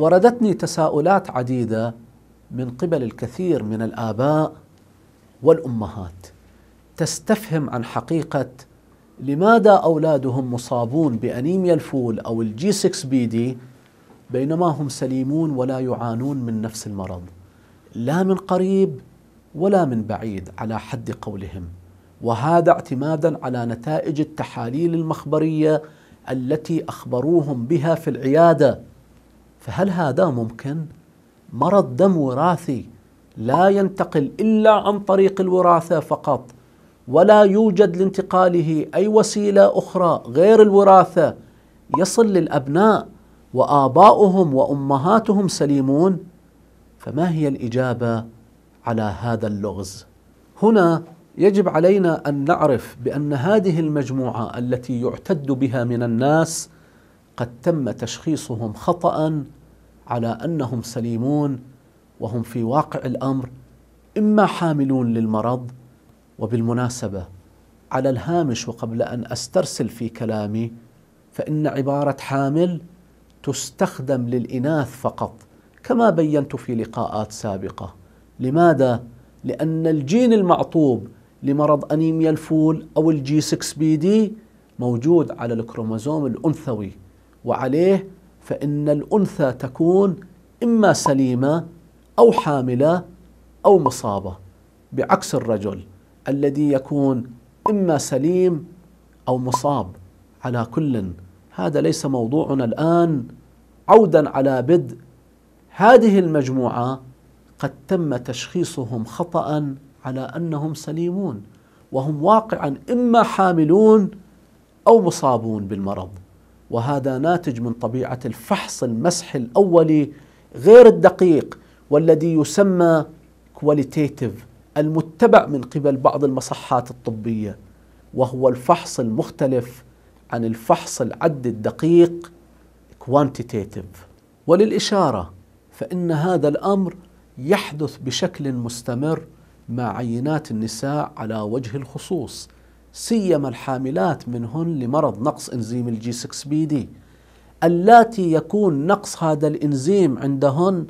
وردتني تساؤلات عديده من قبل الكثير من الاباء والامهات تستفهم عن حقيقه لماذا اولادهم مصابون بانيميا الفول او الجي 6 بي دي بينما هم سليمون ولا يعانون من نفس المرض لا من قريب ولا من بعيد على حد قولهم وهذا اعتمادا على نتائج التحاليل المخبريه التي اخبروهم بها في العياده فهل هذا ممكن؟ مرض دم وراثي لا ينتقل الا عن طريق الوراثه فقط ولا يوجد لانتقاله اي وسيله اخرى غير الوراثه يصل للابناء واباؤهم وامهاتهم سليمون فما هي الاجابه على هذا اللغز هنا يجب علينا ان نعرف بان هذه المجموعه التي يعتد بها من الناس قد تم تشخيصهم خطأ على أنهم سليمون وهم في واقع الأمر إما حاملون للمرض وبالمناسبة على الهامش وقبل أن أسترسل في كلامي فإن عبارة حامل تستخدم للإناث فقط كما بينت في لقاءات سابقة لماذا؟ لأن الجين المعطوب لمرض أنيميا الفول أو الجي 6 بي دي موجود على الكروموزوم الأنثوي وعليه فإن الأنثى تكون إما سليمة أو حاملة أو مصابة بعكس الرجل الذي يكون إما سليم أو مصاب على كل هذا ليس موضوعنا الآن عودا على بدء هذه المجموعة قد تم تشخيصهم خطأ على أنهم سليمون وهم واقعا إما حاملون أو مصابون بالمرض وهذا ناتج من طبيعه الفحص المسحي الاولي غير الدقيق والذي يسمى كواليتيتيف المتبع من قبل بعض المصحات الطبيه وهو الفحص المختلف عن الفحص العد الدقيق كوانتيتيف وللاشاره فان هذا الامر يحدث بشكل مستمر مع عينات النساء على وجه الخصوص سيما الحاملات منهن لمرض نقص انزيم الجي 6 بي دي اللاتي يكون نقص هذا الانزيم عندهن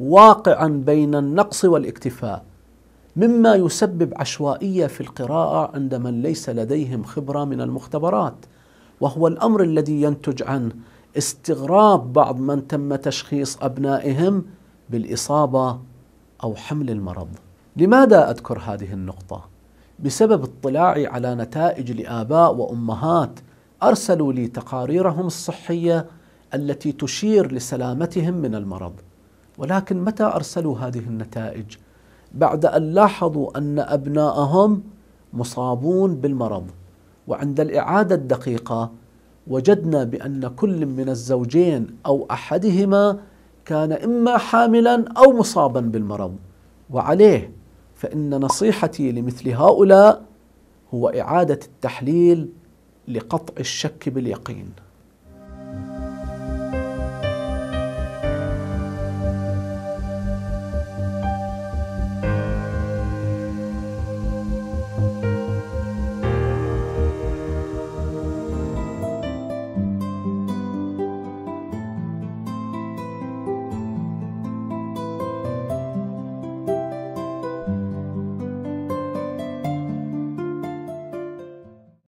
واقعا بين النقص والاكتفاء مما يسبب عشوائيه في القراءه عند من ليس لديهم خبره من المختبرات وهو الامر الذي ينتج عنه استغراب بعض من تم تشخيص ابنائهم بالاصابه او حمل المرض لماذا اذكر هذه النقطه بسبب اطلاعي على نتائج لآباء وأمهات أرسلوا لي تقاريرهم الصحية التي تشير لسلامتهم من المرض ولكن متى أرسلوا هذه النتائج؟ بعد أن لاحظوا أن أبناءهم مصابون بالمرض وعند الإعادة الدقيقة وجدنا بأن كل من الزوجين أو أحدهما كان إما حاملا أو مصابا بالمرض وعليه فإن نصيحتي لمثل هؤلاء هو إعادة التحليل لقطع الشك باليقين